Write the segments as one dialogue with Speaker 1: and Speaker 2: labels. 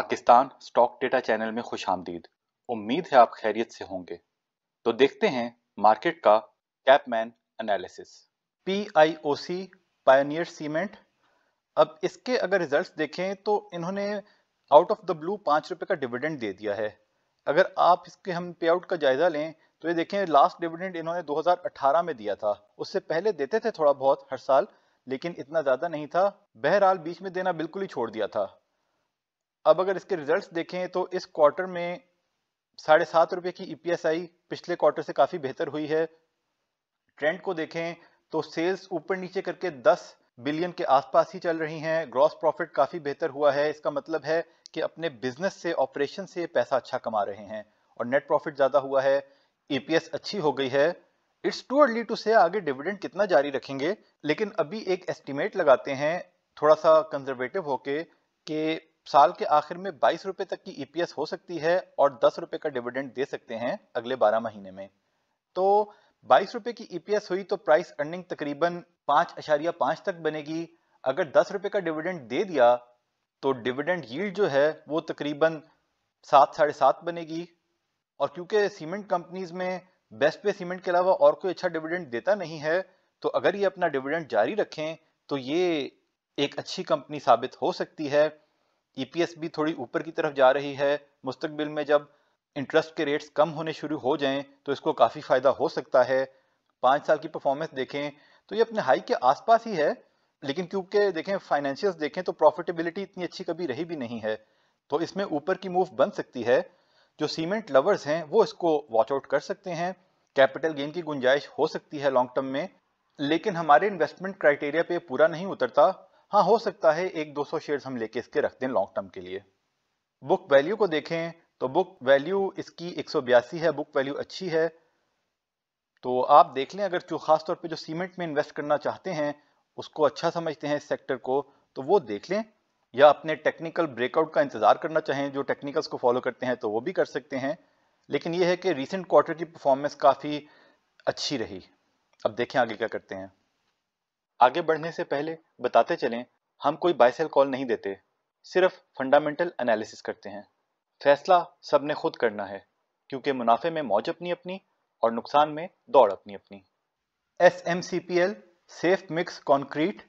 Speaker 1: Pakistan stock data channel में खुश आमदीद उम्मीद है आप खैरियत से होंगे तो देखते हैं मार्केट का कैपमैन analysis P I O C pioneer cement अब इसके अगर रिजल्ट्स देखें तो इन्होंने आउट ऑफ द ब्लू पाँच रुपये का डिविडेंड दे दिया है अगर आप इसके हम पे आउट का जायज़ा लें तो ये देखें लास्ट डिविडेंड इन्होंने 2018 में दिया था उससे पहले देते थे थोड़ा बहुत हर साल लेकिन इतना ज़्यादा नहीं था बहरहाल बीच में देना बिल्कुल ही छोड़ दिया था अब अगर इसके रिजल्ट्स देखें तो इस क्वार्टर में साढ़े सात रुपये की ई e पिछले क्वार्टर से काफ़ी बेहतर हुई है ट्रेंड को देखें तो सेल्स ऊपर नीचे करके 10 बिलियन के आसपास ही चल रही हैं ग्रॉस प्रॉफिट काफ़ी बेहतर हुआ है इसका मतलब है कि अपने बिजनेस से ऑपरेशन से पैसा अच्छा कमा रहे हैं और नेट प्रॉफिट ज़्यादा हुआ है ईपीएस e अच्छी हो गई है इट्स टू अर्ली टू से आगे डिविडेंड कितना जारी रखेंगे लेकिन अभी एक एस्टिमेट लगाते हैं थोड़ा सा कंजर्वेटिव होके साल के आखिर में बाईस रुपए तक की ईपीएस e हो सकती है और दस रुपए का डिविडेंड दे सकते हैं अगले बारह महीने में तो बाईस रुपए की ईपीएस e हुई तो प्राइस अर्निंग तकरीबन पांच अशारिया पांच तक बनेगी अगर दस रुपए का डिविडेंड दे दिया तो डिविडेंड यील्ड जो है वो तकरीबन सात साढ़े सात बनेगी और क्योंकि सीमेंट कंपनीज में बेस्ट पे सीमेंट के अलावा और कोई अच्छा डिविडेंड देता नहीं है तो अगर ये अपना डिविडेंड जारी रखें तो ये एक अच्छी कंपनी साबित हो सकती है ईपीएस e भी थोड़ी ऊपर की तरफ जा रही है मुस्तबिल में जब इंटरेस्ट के रेट्स कम होने शुरू हो जाएं तो इसको काफ़ी फ़ायदा हो सकता है पाँच साल की परफॉर्मेंस देखें तो ये अपने हाई के आसपास ही है लेकिन क्योंकि देखें फाइनेंशियल्स देखें तो प्रॉफिटेबिलिटी इतनी अच्छी कभी रही भी नहीं है तो इसमें ऊपर की मूव बन सकती है जो सीमेंट लवर्स हैं वो इसको वॉच आउट कर सकते हैं कैपिटल गेन की गुंजाइश हो सकती है लॉन्ग टर्म में लेकिन हमारे इन्वेस्टमेंट क्राइटेरिया पे पूरा नहीं उतरता हाँ हो सकता है एक 200 शेयर्स हम लेके इसके रख दें लॉन्ग टर्म के लिए बुक वैल्यू को देखें तो बुक वैल्यू इसकी एक है बुक वैल्यू अच्छी है तो आप देख लें अगर जो खासतौर पर जो सीमेंट में इन्वेस्ट करना चाहते हैं उसको अच्छा समझते हैं इस सेक्टर को तो वो देख लें या अपने टेक्निकल ब्रेकआउट का इंतज़ार करना चाहें जो टेक्निकल्स को फॉलो करते हैं तो वो भी कर सकते हैं लेकिन ये है कि रिसेंट क्वार्टर की परफॉर्मेंस काफ़ी अच्छी रही अब देखें आगे क्या करते हैं आगे बढ़ने से पहले बताते चलें हम कोई बाइसेल कॉल नहीं देते सिर्फ फंडामेंटल एनालिसिस करते हैं फैसला सब ने खुद करना है क्योंकि मुनाफे में मौज अपनी अपनी और नुकसान में दौड़ अपनी अपनी S M C P L safe mix concrete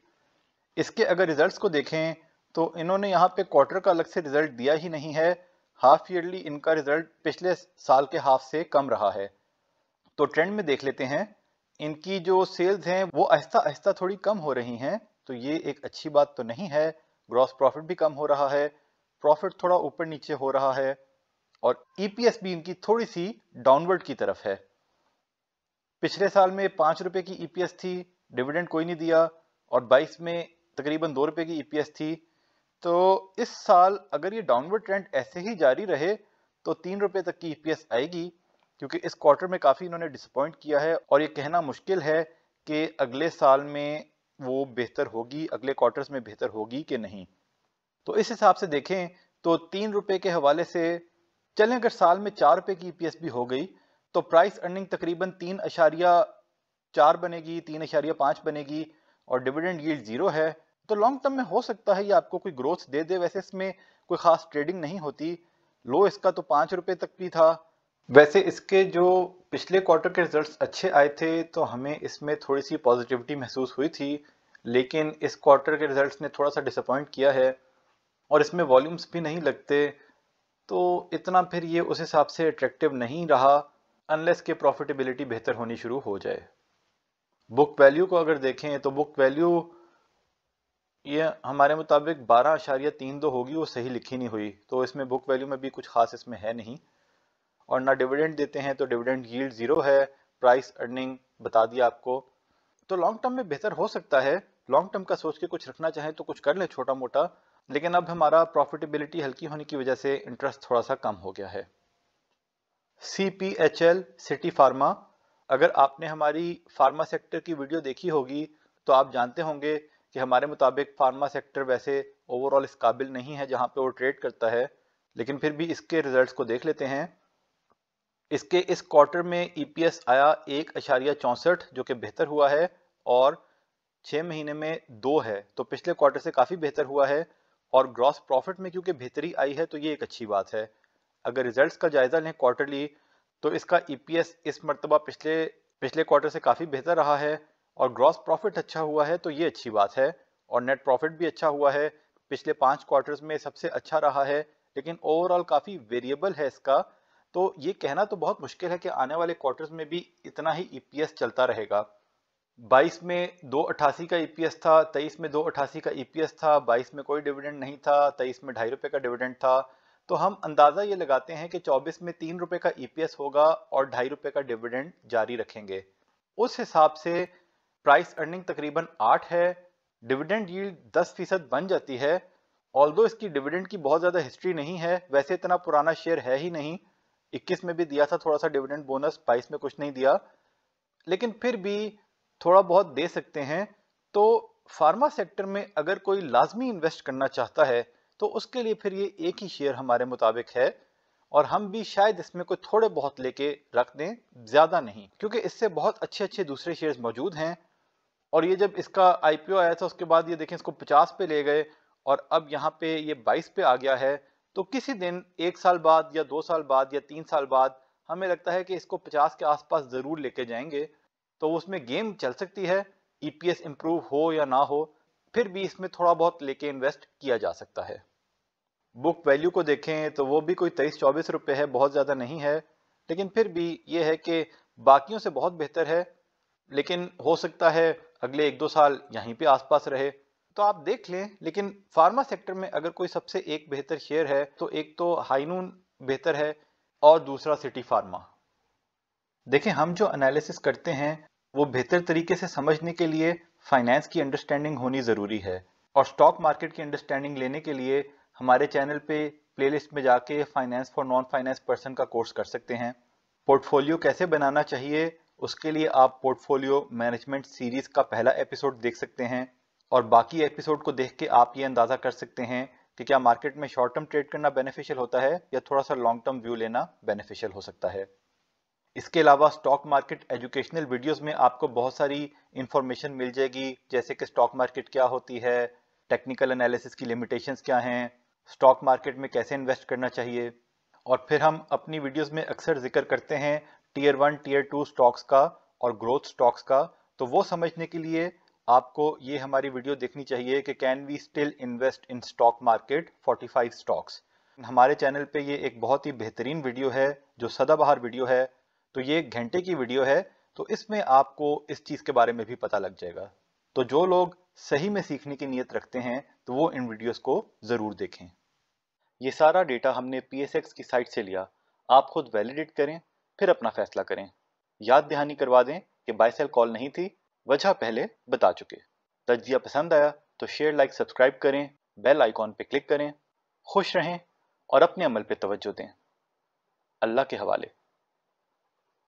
Speaker 1: इसके अगर रिजल्ट्स को देखें तो इन्होंने यहाँ पे क्वार्टर का अलग से रिजल्ट दिया ही नहीं है हाफ ईयरली इनका रिजल्ट पिछले साल के हाफ से कम रहा है तो ट्रेंड में देख लेते हैं इनकी जो सेल्स हैं वो आहिस्ता आहिस्ता थोड़ी कम हो रही हैं तो ये एक अच्छी बात तो नहीं है ग्रॉस प्रॉफिट भी कम हो रहा है प्रॉफिट थोड़ा ऊपर नीचे हो रहा है और ईपीएस e भी इनकी थोड़ी सी डाउनवर्ड की तरफ है पिछले साल में पांच रुपए की ईपीएस e थी डिविडेंड कोई नहीं दिया और बाईस में तकरीबन दो रुपए की ईपीएस e थी तो इस साल अगर ये डाउनवर्ड ट्रेंड ऐसे ही जारी रहे तो तीन रुपए तक की ईपीएस आएगी क्योंकि इस क्वार्टर में काफ़ी इन्होंने डिसअपॉइंट किया है और ये कहना मुश्किल है कि अगले साल में वो बेहतर होगी अगले क्वार्टर्स में बेहतर होगी कि नहीं तो इस हिसाब से देखें तो तीन रुपये के हवाले से चलें अगर साल में चार रुपये की ई e भी हो गई तो प्राइस अर्निंग तकरीबन तीन अशारिया चार बनेगी तीन अशारिया पाँच बनेगी और डिविडेंड यील्ड ज़ीरो है तो लॉन्ग टर्म में हो सकता है ये आपको कोई ग्रोथ दे दे वैसे इसमें कोई ख़ास ट्रेडिंग नहीं होती लो इसका तो पाँच रुपये तक भी था वैसे इसके जो पिछले क्वार्टर के रिजल्ट्स अच्छे आए थे तो हमें इसमें थोड़ी सी पॉजिटिविटी महसूस हुई थी लेकिन इस क्वार्टर के रिजल्ट्स ने थोड़ा सा डिसअपॉइंट किया है और इसमें वॉल्यूम्स भी नहीं लगते तो इतना फिर ये उस हिसाब से अट्रैक्टिव नहीं रहा अनलेस के प्रॉफिटेबिलिटी बेहतर होनी शुरू हो जाए बुक वैल्यू को अगर देखें तो बुक वैल्यू ये हमारे मुताबिक बारह अशारिया तीन दो होगी वो सही लिखी नहीं हुई तो इसमें बुक वैल्यू में भी कुछ खास इसमें है नहीं और ना डिविडेंड देते हैं तो डिविडेंड यील्ड जीरो है प्राइस अर्निंग बता दिया आपको तो लॉन्ग टर्म में बेहतर हो सकता है लॉन्ग टर्म का सोच के कुछ रखना चाहें तो कुछ कर लें छोटा मोटा लेकिन अब हमारा प्रॉफिटेबिलिटी हल्की होने की वजह से इंटरेस्ट थोड़ा सा कम हो गया है C P H L city pharma अगर आपने हमारी फार्मा सेक्टर की वीडियो देखी होगी तो आप जानते होंगे कि हमारे मुताबिक फार्मा सेक्टर वैसे ओवरऑल इस काबिल नहीं है जहां पे वो ट्रेड करता है लेकिन फिर भी इसके रिजल्ट्स को देख लेते हैं इसके इस क्वार्टर में ईपीएस e आया एक अशारिया चौंसठ जो कि बेहतर हुआ है और छः महीने में दो है तो पिछले क्वार्टर से काफ़ी बेहतर हुआ है और ग्रॉस प्रॉफिट में क्योंकि बेहतरी आई है तो ये एक अच्छी बात है अगर रिजल्ट्स का जायज़ा लें क्वार्टरली तो इसका ईपीएस e इस मरतबा पिछले पिछले क्वार्टर से काफ़ी बेहतर रहा है और ग्रॉस प्रॉफिट अच्छा हुआ है तो ये अच्छी बात है और नेट प्रॉफिट भी अच्छा हुआ है पिछले पाँच क्वार्टर्स में सबसे अच्छा रहा है लेकिन ओवरऑल काफ़ी वेरिएबल है इसका तो ये कहना तो बहुत मुश्किल है कि आने वाले क्वार्टर्स में भी इतना ही ई e चलता रहेगा 22 में दो अठासी का ईपीएस e था 23 में दो अठासी का ईपीएस e था 22 में कोई डिविडेंड नहीं था 23 में ढाई रुपये का डिविडेंड था तो हम अंदाज़ा ये लगाते हैं कि 24 में तीन रुपये का ईपीएस होगा और ढाई रुपये का डिविडेंड जारी रखेंगे उस हिसाब से प्राइस अर्निंग तकरीबन आठ है डिविडेंड ये दस फीसद बन जाती है ऑल इसकी डिविडेंड की बहुत ज़्यादा हिस्ट्री नहीं है वैसे इतना पुराना शेयर है ही नहीं 21 में भी दिया था थोड़ा सा डिविडेंड बोनस बाईस में कुछ नहीं दिया लेकिन फिर भी थोड़ा बहुत दे सकते हैं तो फार्मा सेक्टर में अगर कोई लाजमी इन्वेस्ट करना चाहता है तो उसके लिए फिर ये एक ही शेयर हमारे मुताबिक है और हम भी शायद इसमें कोई थोड़े बहुत लेके रख दें ज़्यादा नहीं क्योंकि इससे बहुत अच्छे अच्छे दूसरे शेयर्स मौजूद हैं और ये जब इसका आईपीओ आया था उसके बाद ये देखें इसको 50 पे ले गए और अब यहाँ पे ये 22 पे आ गया है तो किसी दिन एक साल बाद या दो साल बाद या तीन साल बाद हमें लगता है कि इसको 50 के आसपास ज़रूर लेके जाएंगे तो उसमें गेम चल सकती है ईपीएस e इम्प्रूव हो या ना हो फिर भी इसमें थोड़ा बहुत लेके इन्वेस्ट किया जा सकता है बुक वैल्यू को देखें तो वो भी कोई तेईस चौबीस रुपये है बहुत ज़्यादा नहीं है लेकिन फिर भी ये है कि बाकियों से बहुत बेहतर है लेकिन हो सकता है अगले एक दो साल यहीं पे आसपास रहे तो आप देख लें लेकिन फार्मा सेक्टर में अगर कोई सबसे एक बेहतर शेयर है तो एक तो हाइनून बेहतर है और दूसरा सिटी फार्मा देखें हम जो एनालिसिस करते हैं वो बेहतर तरीके से समझने के लिए फाइनेंस की अंडरस्टैंडिंग होनी ज़रूरी है और स्टॉक मार्केट की अंडरस्टैंडिंग लेने के लिए हमारे चैनल पे प्लेलिस्ट में जाके finance for non finance person का कोर्स कर सकते हैं पोर्टफोलियो कैसे बनाना चाहिए उसके लिए आप पोर्टफोलियो मैनेजमेंट सीरीज का पहला एपिसोड देख सकते हैं और बाकी एपिसोड को देख के आप ये अंदाज़ा कर सकते हैं कि क्या मार्केट में शॉर्ट टर्म ट्रेड करना बेनिफिशियल होता है या थोड़ा सा लॉन्ग टर्म व्यू लेना बेनिफिशियल हो सकता है इसके अलावा स्टॉक मार्केट एजुकेशनल वीडियोस में आपको बहुत सारी इन्फॉर्मेशन मिल जाएगी जैसे कि स्टॉक मार्केट क्या होती है टेक्निकल एनालिसिस की लिमिटेशंस क्या हैं स्टॉक मार्केट में कैसे इन्वेस्ट करना चाहिए और फिर हम अपनी वीडियोस में अक्सर जिक्र करते हैं tier one tier two stocks का और ग्रोथ स्टॉक्स का तो वो समझने के लिए आपको ये हमारी वीडियो देखनी चाहिए कि can we still invest in stock market 45 stocks हमारे चैनल पे ये एक बहुत ही बेहतरीन वीडियो है जो सदाबहार वीडियो है तो ये एक घंटे की वीडियो है तो इसमें आपको इस चीज़ के बारे में भी पता लग जाएगा तो जो लोग सही में सीखने की नीयत रखते हैं तो वो इन वीडियोस को ज़रूर देखें ये सारा डेटा हमने पी की साइट से लिया आप खुद वैलिडेट करें फिर अपना फैसला करें याद दहानी करवा दें कि बाय सेल कॉल नहीं थी वजह पहले बता चुके तजिया पसंद आया तो शेयर लाइक सब्सक्राइब करें बेल आइकॉन पर क्लिक करें खुश रहें और अपने अमल पर तोज्जो दें अल्लाह के हवाले